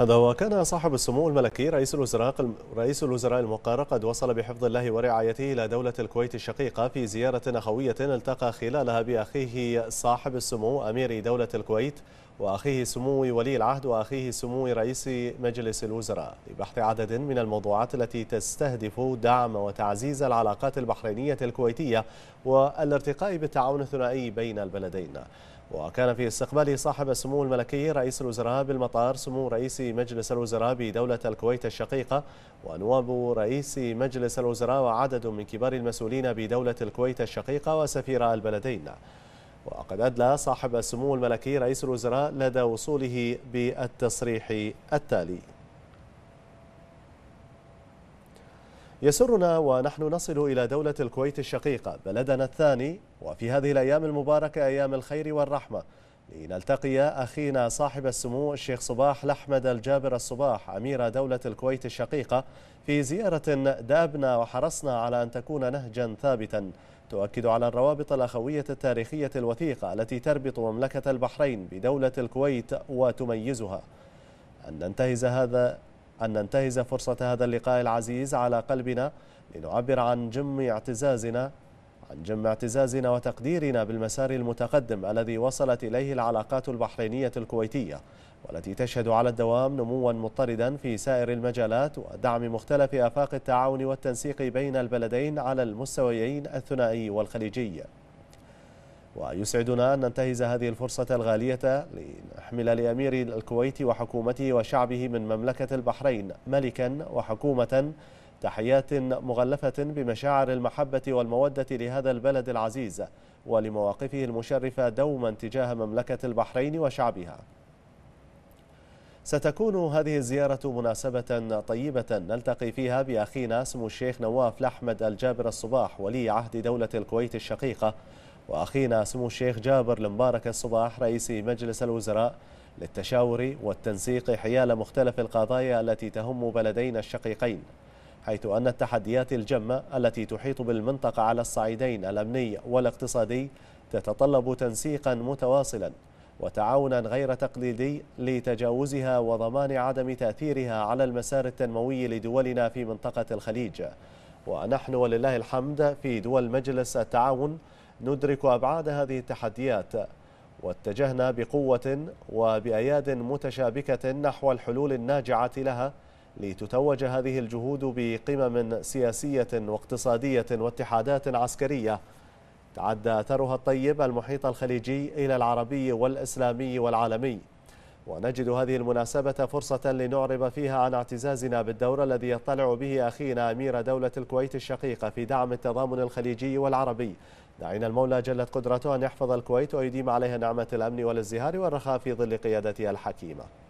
هذا هو كان صاحب السمو الملكي رئيس الوزراء رئيس الوزراء المقرر قد وصل بحفظ الله ورعايته إلى دولة الكويت الشقيقة في زيارة أخوية التقى خلالها بأخيه صاحب السمو أمير دولة الكويت وأخيه سمو ولي العهد وأخيه سمو رئيس مجلس الوزراء لبحث عدد من الموضوعات التي تستهدف دعم وتعزيز العلاقات البحرينية الكويتية والارتقاء بالتعاون الثنائي بين البلدين وكان في استقباله صاحب السمو الملكي رئيس الوزراء بالمطار سمو رئيس مجلس الوزراء بدولة الكويت الشقيقة ونواب رئيس مجلس الوزراء وعدد من كبار المسؤولين بدولة الكويت الشقيقة وسفير البلدين وقد أدلى صاحب السمو الملكي رئيس الوزراء لدى وصوله بالتصريح التالي يسرنا ونحن نصل إلى دولة الكويت الشقيقة بلدنا الثاني وفي هذه الأيام المباركة أيام الخير والرحمة لنلتقي أخينا صاحب السمو الشيخ صباح لحمد الجابر الصباح أمير دولة الكويت الشقيقة في زيارة دابنا وحرصنا على أن تكون نهجا ثابتا تؤكد على الروابط الأخوية التاريخية الوثيقة التي تربط مملكة البحرين بدولة الكويت وتميزها أن ننتهز هذا أن ننتهز فرصة هذا اللقاء العزيز على قلبنا لنعبر عن جم اعتزازنا عن جم اعتزازنا وتقديرنا بالمسار المتقدم الذي وصلت إليه العلاقات البحرينية الكويتية والتي تشهد على الدوام نموا مضطردا في سائر المجالات ودعم مختلف آفاق التعاون والتنسيق بين البلدين على المستويين الثنائي والخليجي ويسعدنا أن ننتهز هذه الفرصة الغالية لنحمل لأمير الكويت وحكومته وشعبه من مملكة البحرين ملكا وحكومة تحيات مغلفة بمشاعر المحبة والمودة لهذا البلد العزيز ولمواقفه المشرفة دوما تجاه مملكة البحرين وشعبها ستكون هذه الزيارة مناسبة طيبة نلتقي فيها بأخينا اسم الشيخ نواف لحمد الجابر الصباح ولي عهد دولة الكويت الشقيقة وأخينا سمو الشيخ جابر المبارك الصباح رئيس مجلس الوزراء للتشاور والتنسيق حيال مختلف القضايا التي تهم بلدينا الشقيقين حيث أن التحديات الجمة التي تحيط بالمنطقة على الصعيدين الأمني والاقتصادي تتطلب تنسيقا متواصلا وتعاونا غير تقليدي لتجاوزها وضمان عدم تأثيرها على المسار التنموي لدولنا في منطقة الخليج ونحن ولله الحمد في دول مجلس التعاون ندرك أبعاد هذه التحديات واتجهنا بقوة وبأياد متشابكة نحو الحلول الناجعة لها لتتوج هذه الجهود بقمم سياسية واقتصادية واتحادات عسكرية تعدى أثرها الطيب المحيط الخليجي إلى العربي والإسلامي والعالمي ونجد هذه المناسبة فرصة لنعرب فيها عن اعتزازنا بالدور الذي يطلع به أخينا أمير دولة الكويت الشقيقة في دعم التضامن الخليجي والعربي دعينا المولى جلت قدرته أن يحفظ الكويت ويديم عليها نعمة الأمن والازدهار والرخاء في ظل قيادتها الحكيمة